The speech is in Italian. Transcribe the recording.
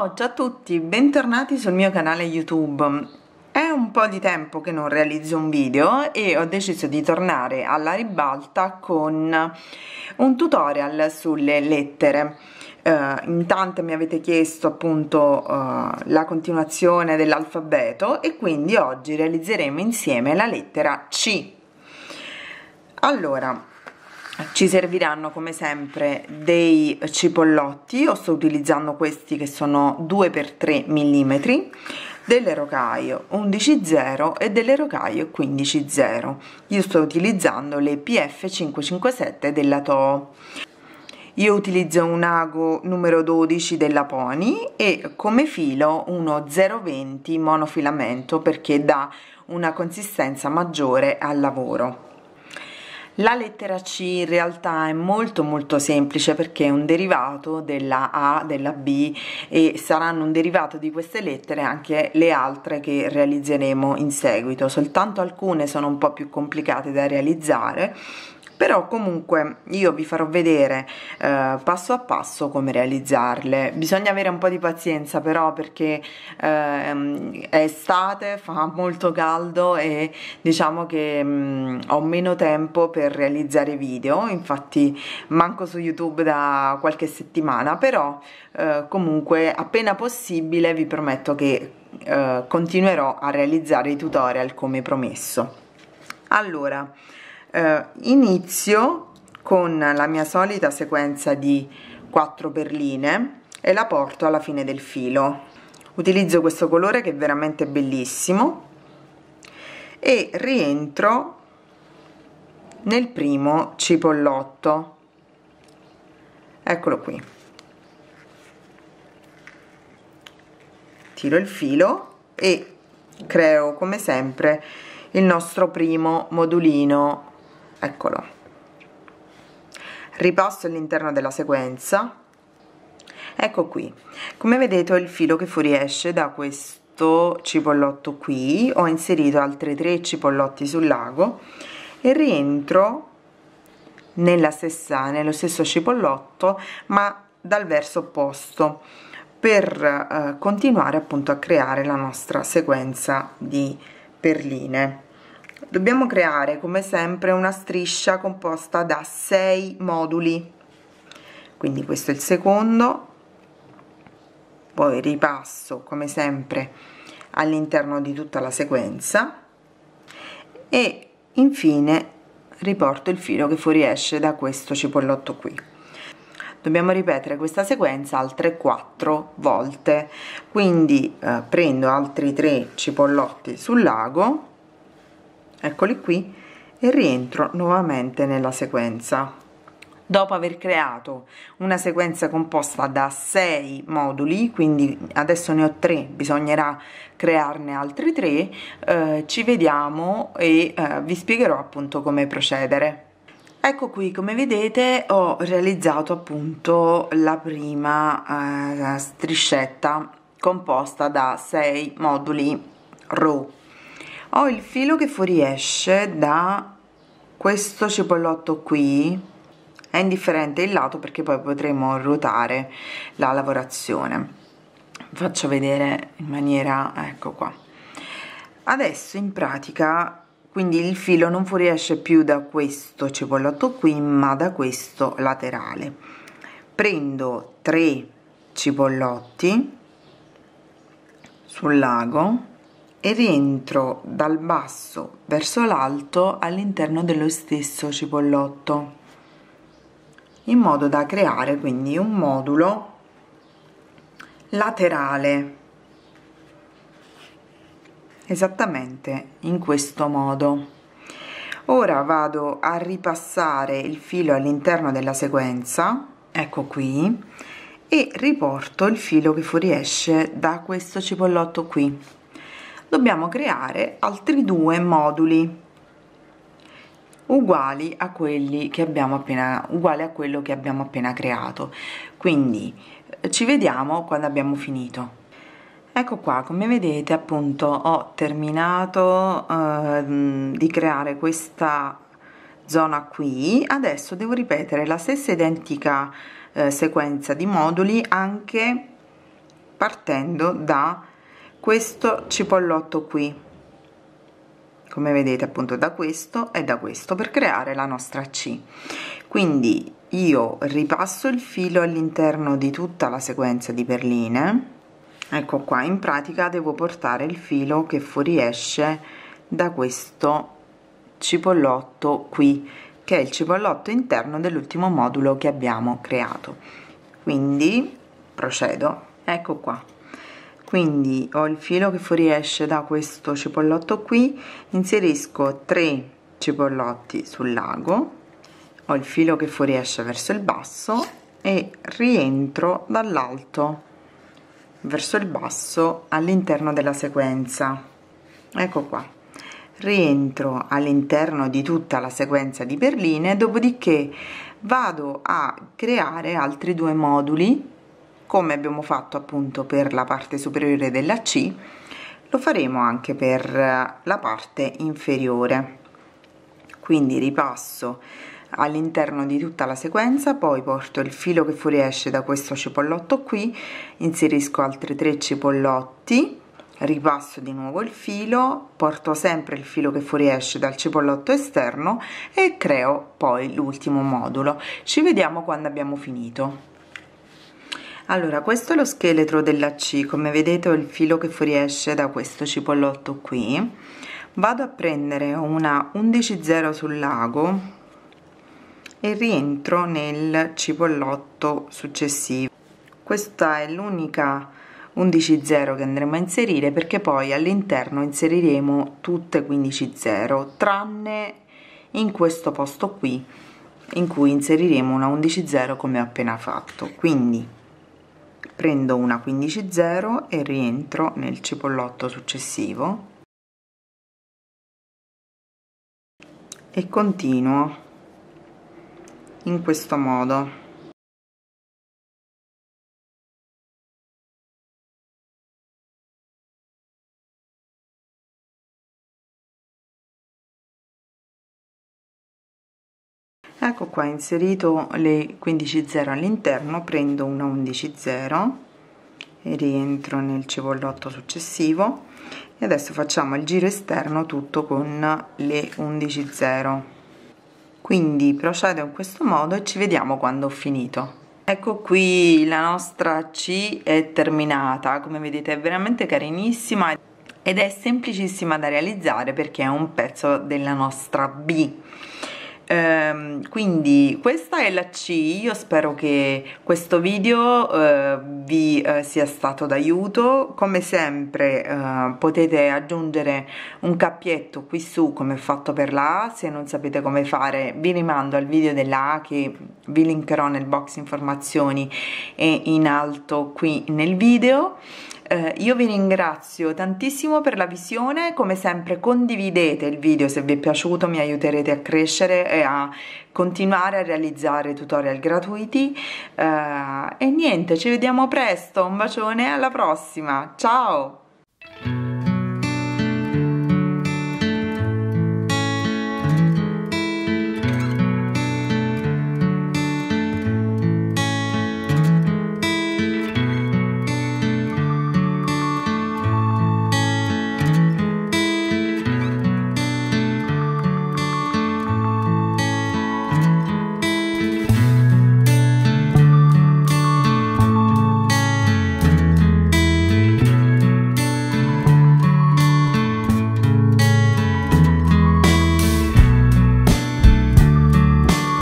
Ciao, ciao a tutti, bentornati sul mio canale YouTube. È un po' di tempo che non realizzo un video e ho deciso di tornare alla ribalta con un tutorial sulle lettere. Uh, in tante mi avete chiesto appunto uh, la continuazione dell'alfabeto e quindi oggi realizzeremo insieme la lettera C. Allora, ci serviranno come sempre dei cipollotti io sto utilizzando questi che sono 2 x 3 mm delle rocaie 11.0 e delle rocaie 15.0 io sto utilizzando le PF557 della Toho io utilizzo un ago numero 12 della Pony e come filo uno 0,20 monofilamento perché dà una consistenza maggiore al lavoro la lettera C in realtà è molto molto semplice perché è un derivato della A, della B e saranno un derivato di queste lettere anche le altre che realizzeremo in seguito, soltanto alcune sono un po' più complicate da realizzare però comunque io vi farò vedere eh, passo a passo come realizzarle bisogna avere un po' di pazienza però perché eh, è estate fa molto caldo e diciamo che mh, mm, ho meno tempo per realizzare video infatti manco su youtube da qualche settimana però eh, comunque appena possibile vi prometto che eh, continuerò a realizzare i tutorial come promesso allora eh, inizio con la mia solita sequenza di 4 perline e la porto alla fine del filo utilizzo questo colore che è veramente bellissimo e rientro nel primo cipollotto eccolo qui tiro il filo e creo come sempre il nostro primo modulino eccolo ripasso all'interno della sequenza ecco qui come vedete ho il filo che fuoriesce da questo cipollotto qui ho inserito altri tre cipollotti sul lago e rientro nella stessa, nello stesso cipollotto ma dal verso opposto per eh, continuare appunto a creare la nostra sequenza di perline dobbiamo creare come sempre una striscia composta da 6 moduli quindi questo è il secondo poi ripasso come sempre all'interno di tutta la sequenza e infine riporto il filo che fuoriesce da questo cipollotto qui dobbiamo ripetere questa sequenza altre 4 volte quindi eh, prendo altri 3 cipollotti sul lago eccoli qui e rientro nuovamente nella sequenza dopo aver creato una sequenza composta da 6 moduli quindi adesso ne ho 3 bisognerà crearne altri 3 eh, ci vediamo e eh, vi spiegherò appunto come procedere Ecco qui come vedete ho realizzato appunto la prima eh, striscetta composta da 6 moduli row ho il filo che fuoriesce da questo cipollotto qui è indifferente il lato perché poi potremo ruotare la lavorazione faccio vedere in maniera ecco qua adesso in pratica quindi il filo non fuoriesce più da questo cipollotto qui ma da questo laterale prendo tre cipollotti sul lago e rientro dal basso verso l'alto all'interno dello stesso cipollotto in modo da creare quindi un modulo laterale esattamente in questo modo ora vado a ripassare il filo all'interno della sequenza ecco qui e riporto il filo che fuoriesce da questo cipollotto qui dobbiamo creare altri due moduli uguali a quelli che abbiamo appena uguali a quello che abbiamo appena creato quindi eh, ci vediamo quando abbiamo finito ecco qua come vedete appunto ho terminato eh, di creare questa zona qui adesso devo ripetere la stessa identica eh, sequenza di moduli anche partendo da questo cipollotto qui come vedete appunto da questo e da questo per creare la nostra C quindi io ripasso il filo all'interno di tutta la sequenza di perline ecco qua in pratica devo portare il filo che fuoriesce da questo cipollotto qui che è il cipollotto interno dell'ultimo modulo che abbiamo creato quindi procedo ecco qua quindi ho il filo che fuoriesce da questo cipollotto qui inserisco 3 cipollotti sul lago ho il filo che fuoriesce verso il basso e rientro dall'alto verso il basso all'interno della sequenza ecco qua rientro all'interno di tutta la sequenza di perline dopodiché vado a creare altri due moduli come abbiamo fatto appunto per la parte superiore della C lo faremo anche per eh, la parte inferiore quindi ripasso all'interno di tutta la sequenza poi porto il filo che fuoriesce da questo cipollotto qui inserisco altri tre cipollotti ripasso di nuovo il filo porto sempre il filo che fuoriesce dal cipollotto esterno e creo poi l'ultimo modulo ci vediamo quando abbiamo finito allora, questo è lo scheletro della C, come vedete ho il filo che fuoriesce da questo cipollotto qui. Vado a prendere una 11.0 sul lago e rientro nel cipollotto successivo. Questa è l'unica 11.0 che andremo a inserire perché poi all'interno inseriremo tutte 15.0 tranne in questo posto qui in cui inseriremo una 11.0 come ho appena fatto quindi prendo una 15.0 e rientro nel cipollotto successivo e continuo in questo modo ecco qua inserito le 15.0 all'interno prendo una 11.0 e rientro nel cipollotto successivo e adesso facciamo il giro esterno tutto con le 11.0 quindi procedo in questo modo e ci vediamo quando ho finito Ecco qui la nostra C è terminata, come vedete è veramente carinissima ed è semplicissima da realizzare perché è un pezzo della nostra B ehm, quindi questa è la C io spero che questo video eh, vi eh, sia stato d'aiuto come sempre eh, potete aggiungere un cappietto qui su come fatto per la A se non sapete come fare vi rimando al video della A che vi linkerò nel box informazioni e in alto qui nel video eh, io vi ringrazio tantissimo per la visione, come sempre condividete il video se vi è piaciuto, mi aiuterete a crescere e a continuare a realizzare tutorial gratuiti eh, e niente, ci vediamo presto, un bacione alla prossima, ciao!